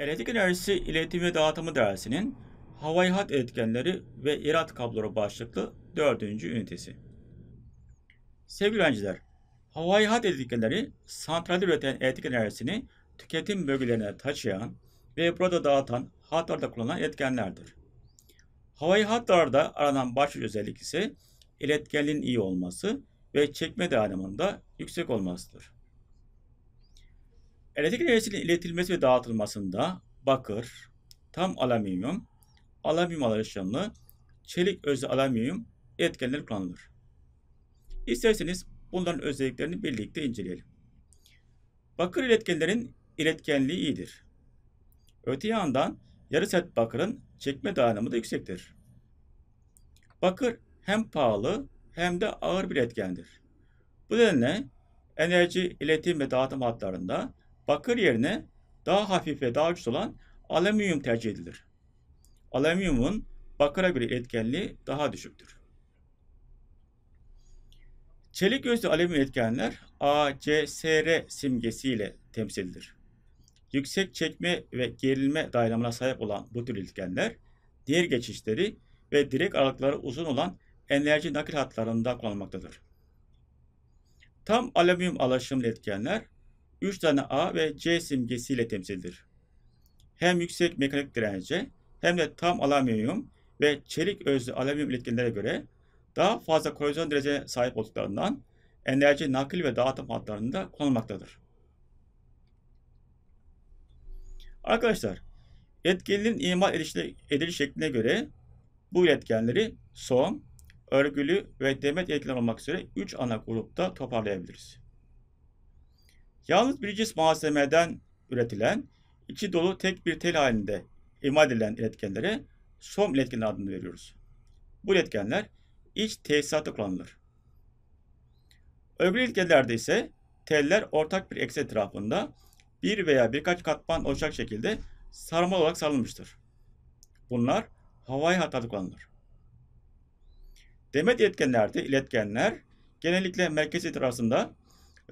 Elektrik enerjisi iletimi ve dağıtımı dersinin havai hat etkenleri ve irat kabloları başlıklı dördüncü ünitesi. Sevgili öğrenciler, havai hat etkenleri santralde üreten elektrik enerjisini tüketim bölgelerine taşıyan ve burada dağıtan hatlarda kullanılan etkenlerdir. Havai hatlarda aranan başlıca özellik ise iletkenliğin iyi olması ve çekme dayanımında yüksek olmasıdır. Elektrik enerjisinin iletilmesi ve dağıtılmasında bakır, tam alüminyum, alüminyum alışımlı, çelik özü alüminyum etkenler kullanılır. İsterseniz bunların özelliklerini birlikte inceleyelim. Bakır iletkenlerin iletkenliği iyidir. Öte yandan yarı set bakırın çekme dayanımı da yüksektir. Bakır hem pahalı hem de ağır bir etkendir. Bu nedenle enerji iletim ve dağıtım hatlarında Bakır yerine daha hafif ve daha ucuz olan alüminyum tercih edilir. Alüminyumun bakıra göre etkenliği daha düşüktür. Çelik özlü alüminyum etkenler ACSR simgesiyle temsil edilir. Yüksek çekme ve gerilme dayanımına sahip olan bu tür etkenler, diğer geçişleri ve direk aralıkları uzun olan enerji nakil hatlarında kullanılmaktadır. Tam alüminyum alaşımlı etkenler 3 tane A ve C simgesiyle temsil edilir. Hem yüksek mekanik dirence hem de tam alüminyum ve çelik özlü alüminyum iletkenlere göre daha fazla korozyon derece sahip olduklarından enerji nakil ve dağıtım hatlarında kullanılmaktadır. Arkadaşlar, etkinliğin imal edilişi, ediliş şekline göre bu iletkenleri soğum, örgülü ve demet iletkenler olmak üzere 3 ana grupta toparlayabiliriz. Yalnız bir cis malzemeden üretilen, içi dolu tek bir tel halinde ima edilen iletkenlere som iletkenler adını veriyoruz. Bu iletkenler iç tesisatta kullanılır. Öbür iletkenlerde ise teller ortak bir eksen etrafında bir veya birkaç katman olacak şekilde sarma olarak sarılmıştır. Bunlar havai hatta kullanılır. Demet iletkenlerde iletkenler genellikle merkez tel arasında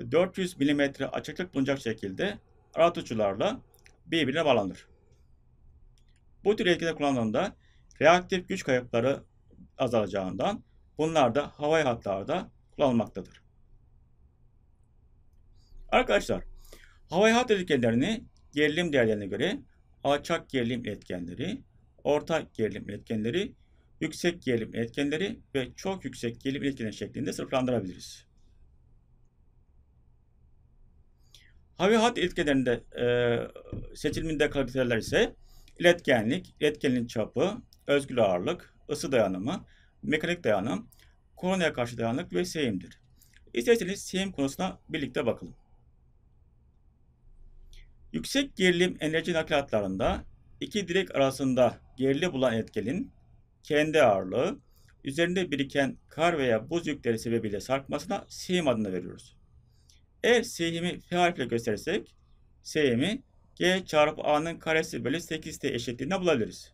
400 mm açıklık bulunacak şekilde rahat uçularla birbirine bağlanır. Bu tür etkide kullanıldığında reaktif güç kayıpları azalacağından bunlar da havai hatlarda kullanılmaktadır. Arkadaşlar, havai hat etkenlerini gerilim değerlerine göre alçak gerilim etkenleri, orta gerilim etkenleri, yüksek gerilim etkenleri ve çok yüksek gerilim etkenleri şeklinde sınıflandırabiliriz. Havihat ilkelerinde e, seçilminde kriterler ise iletkenlik, iletkenin çapı, özgül ağırlık, ısı dayanımı, mekanik dayanım, koronaya karşı dayanık ve seyimdir. İsterseniz seyim konusuna birlikte bakalım. Yüksek gerilim enerji nakil iki direk arasında gerili bulan etkenin kendi ağırlığı üzerinde biriken kar veya buz yükleri sebebiyle sarkmasına seyim adını veriyoruz. Eğer S'yimi F harfle göstersek, S'yimi G çarpı A'nın karesi bölü 8T eşitliğinde bulabiliriz.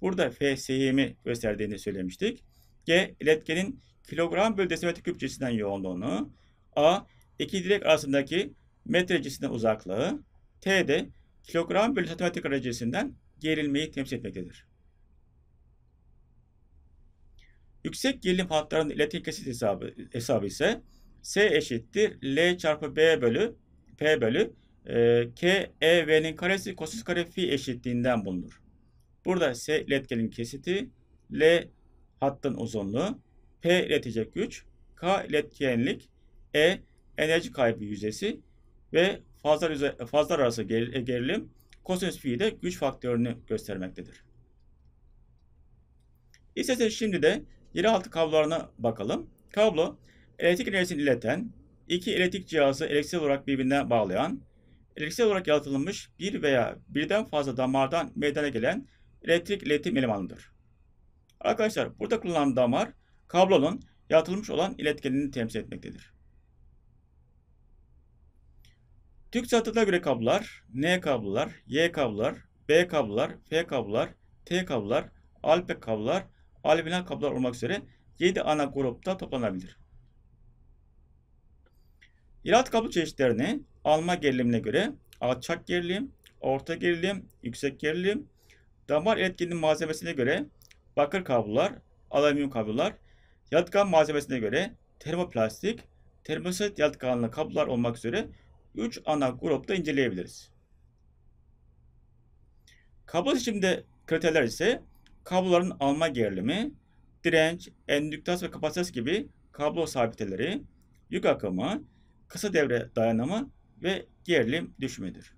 Burada F S'yimi gösterdiğini söylemiştik. G iletkenin kilogram bölü desimetre küp cinsinden yoğunluğunu, A iki direk arasındaki metre cinsinden uzaklığı, T de kilogram bölü santimetre kare cinsinden gerilmeyi temsil etmektedir. Yüksek gerilim hatlarının iletken kesit hesabı, hesabı ise S eşittir L çarpı B bölü P bölü e, K, E, V'nin karesi kosinüs kare fi eşitliğinden bulunur. Burada S iletkenin kesiti, L hattın uzunluğu, P iletecek güç, K iletkenlik, E enerji kaybı yüzdesi ve fazlar, yüze, fazlar arası e, gerilim kosinüs fi de güç faktörünü göstermektedir. İsterseniz şimdi de 26 kablolarına bakalım. Kablo elektrik enerjisini ileten, iki elektrik cihazı elektriksel olarak birbirine bağlayan, elektriksel olarak yaratılmış bir veya birden fazla damardan meydana gelen elektrik iletim elemanıdır. Arkadaşlar burada kullanılan damar kablonun yaratılmış olan iletkenini temsil etmektedir. Türk satırına göre kablolar N kablolar, Y kablolar, B kablolar, F kablolar, T kablolar, Alpe kablolar, albinal kablolar olmak üzere 7 ana grupta toplanabilir. İlaç kablo çeşitlerini alma gerilimine göre alçak gerilim, orta gerilim, yüksek gerilim, damar iletkenliği malzemesine göre bakır kablolar, alüminyum kablolar, yalıtkan malzemesine göre termoplastik, termoset yalıtkanlı kablolar olmak üzere 3 ana grupta inceleyebiliriz. Kablo seçiminde kriterler ise kabloların alma gerilimi, direnç, endüktans ve kapasitesi gibi kablo sabiteleri, yük akımı, kısa devre dayanımı ve gerilim düşümüdür.